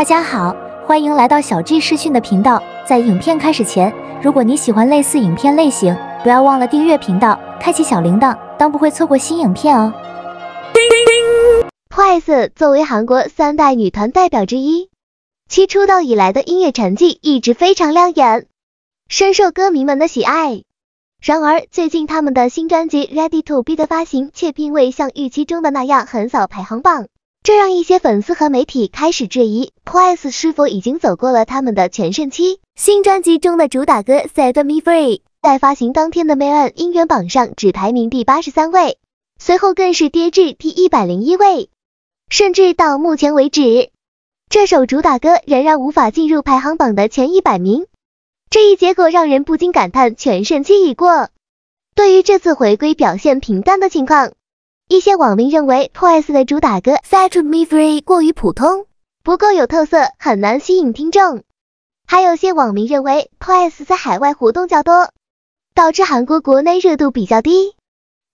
大家好，欢迎来到小 G 视讯的频道。在影片开始前，如果你喜欢类似影片类型，不要忘了订阅频道，开启小铃铛，当不会错过新影片哦。！TWICE 作为韩国三代女团代表之一，其出道以来的音乐成绩一直非常亮眼，深受歌迷们的喜爱。然而，最近他们的新专辑《Ready to B》e 的发行却并未像预期中的那样横扫排行榜。这让一些粉丝和媒体开始质疑 p w i c e 是否已经走过了他们的全盛期。新专辑中的主打歌《Set Me Free》在发行当天的 m i l o a n 音源榜上只排名第八十三位，随后更是跌至第一百零一位，甚至到目前为止，这首主打歌仍然无法进入排行榜的前一百名。这一结果让人不禁感叹全盛期已过。对于这次回归表现平淡的情况，一些网民认为，Twice 的主打歌《Set y o e Free》过于普通，不够有特色，很难吸引听众。还有些网民认为，Twice 在海外活动较多，导致韩国国内热度比较低。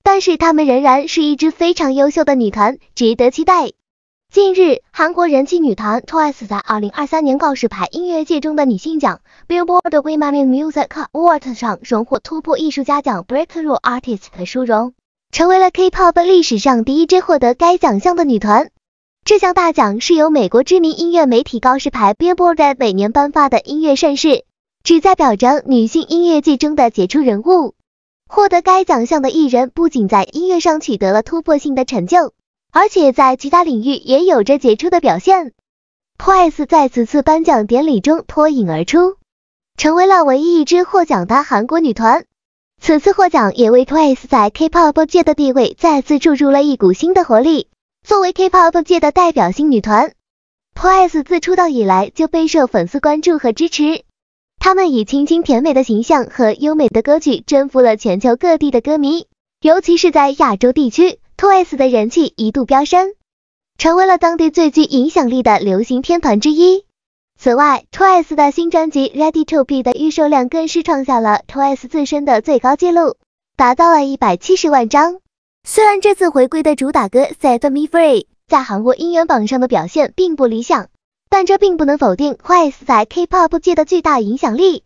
但是，他们仍然是一支非常优秀的女团，值得期待。近日，韩国人气女团 Twice 在二零二三年告示牌音乐界中的女性奖 Billboard Women Music Award 上荣获突破艺术家奖 Breakthrough Artist 的殊荣。成为了 K-pop 历史上第一支获得该奖项的女团。这项大奖是由美国知名音乐媒体《告示牌》（Billboard） 每年颁发的音乐盛事，旨在表彰女性音乐界中的杰出人物。获得该奖项的艺人不仅在音乐上取得了突破性的成就，而且在其他领域也有着杰出的表现。TWICE 在此次颁奖典礼中脱颖而出，成为了唯一一支获奖的韩国女团。此次获奖也为 Twice 在 K-pop 界的地位再次注入了一股新的活力。作为 K-pop 界的代表性女团，Twice 自出道以来就备受粉丝关注和支持。她们以清新甜美的形象和优美的歌曲征服了全球各地的歌迷，尤其是在亚洲地区，Twice 的人气一度飙升，成为了当地最具影响力的流行天团之一。此外，TWICE 的新专辑《Ready to B》e 的预售量更是创下了 TWICE 自身的最高纪录，达到了一百七十万张。虽然这次回归的主打歌《Set Me Free》在韩国音源榜上的表现并不理想，但这并不能否定 TWICE 在 K-pop 界的巨大影响力。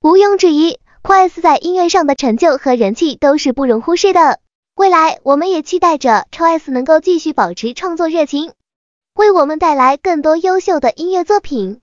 毋庸置疑，TWICE 在音乐上的成就和人气都是不容忽视的。未来，我们也期待着 TWICE 能够继续保持创作热情，为我们带来更多优秀的音乐作品。